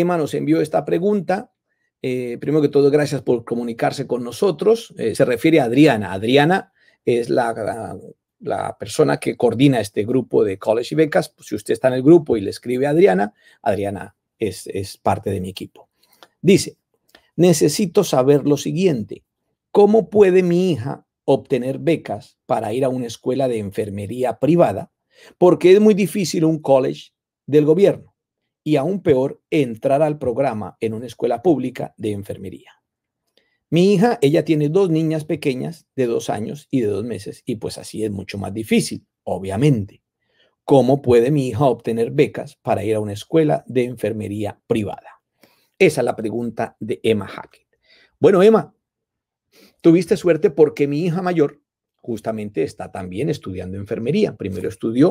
Emma nos envió esta pregunta. Eh, primero que todo, gracias por comunicarse con nosotros. Eh, se refiere a Adriana. Adriana es la, la, persona que coordina este grupo de college y becas. si usted está en el grupo y le escribe a Adriana, Adriana es, es parte de mi equipo. Dice, necesito saber lo siguiente. ¿Cómo puede mi hija obtener becas para ir a una escuela de enfermería privada? Porque es muy difícil un college del gobierno y aún peor, entrar al programa en una escuela pública de enfermería. Mi hija, ella tiene dos niñas pequeñas de dos años y de dos meses, y pues así es mucho más difícil, obviamente. ¿Cómo puede mi hija obtener becas para ir a una escuela de enfermería privada? Esa es la pregunta de Emma Hackett. Bueno, Emma, tuviste suerte porque mi hija mayor justamente está también estudiando enfermería. Primero estudió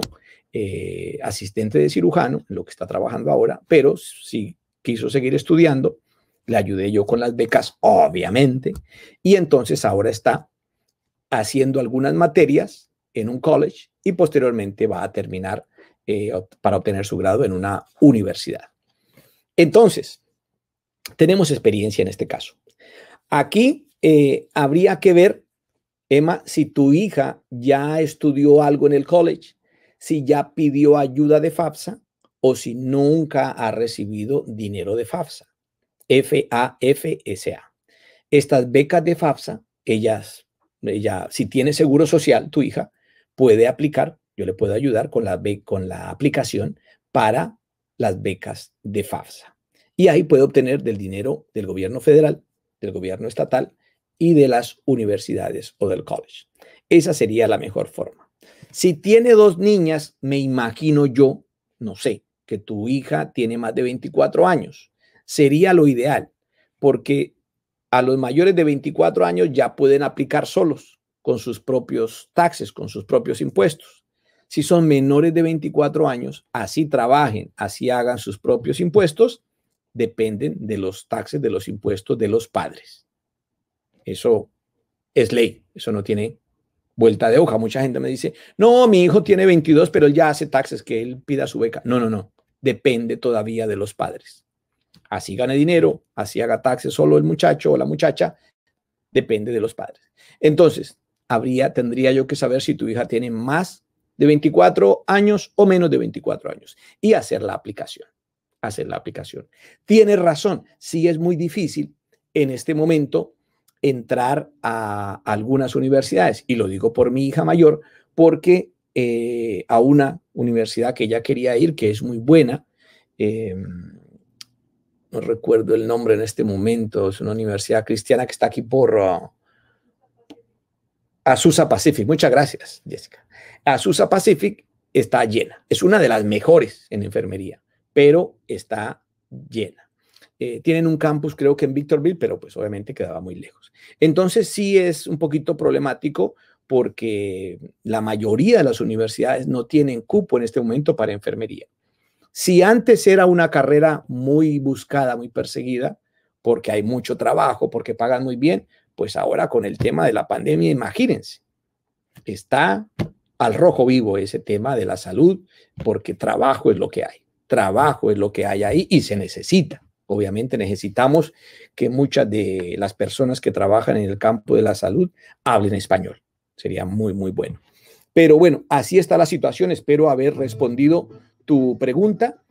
eh, asistente de cirujano, lo que está trabajando ahora, pero si quiso seguir estudiando, le ayudé yo con las becas, obviamente, y entonces ahora está haciendo algunas materias en un college y posteriormente va a terminar eh, para obtener su grado en una universidad. Entonces, tenemos experiencia en este caso. Aquí eh, habría que ver Emma, si tu hija ya estudió algo en el college, si ya pidió ayuda de FAFSA o si nunca ha recibido dinero de FAFSA. F-A-F-S-A. Estas becas de FAFSA, ellas, si tiene seguro social, tu hija puede aplicar, yo le puedo ayudar con la, con la aplicación para las becas de FAFSA. Y ahí puede obtener del dinero del gobierno federal, del gobierno estatal y de las universidades o del college. Esa sería la mejor forma. Si tiene dos niñas, me imagino yo, no sé, que tu hija tiene más de 24 años. Sería lo ideal, porque a los mayores de 24 años ya pueden aplicar solos con sus propios taxes, con sus propios impuestos. Si son menores de 24 años, así trabajen, así hagan sus propios impuestos, dependen de los taxes, de los impuestos de los padres. Eso es ley, eso no tiene vuelta de hoja. Mucha gente me dice, no, mi hijo tiene 22, pero él ya hace taxes, que él pida su beca. No, no, no, depende todavía de los padres. Así gane dinero, así haga taxes solo el muchacho o la muchacha, depende de los padres. Entonces, habría, tendría yo que saber si tu hija tiene más de 24 años o menos de 24 años y hacer la aplicación. Hacer la aplicación. Tienes razón, sí es muy difícil en este momento entrar a algunas universidades. Y lo digo por mi hija mayor, porque eh, a una universidad que ella quería ir, que es muy buena, eh, no recuerdo el nombre en este momento, es una universidad cristiana que está aquí por ah, Azusa Pacific. Muchas gracias, Jessica. Azusa Pacific está llena, es una de las mejores en enfermería, pero está llena. Eh, tienen un campus, creo que en Victorville, pero pues obviamente quedaba muy lejos. Entonces sí es un poquito problemático porque la mayoría de las universidades no tienen cupo en este momento para enfermería. Si antes era una carrera muy buscada, muy perseguida, porque hay mucho trabajo, porque pagan muy bien, pues ahora con el tema de la pandemia, imagínense, está al rojo vivo ese tema de la salud, porque trabajo es lo que hay, trabajo es lo que hay ahí y se necesita. Obviamente necesitamos que muchas de las personas que trabajan en el campo de la salud hablen español. Sería muy, muy bueno. Pero bueno, así está la situación. Espero haber respondido tu pregunta.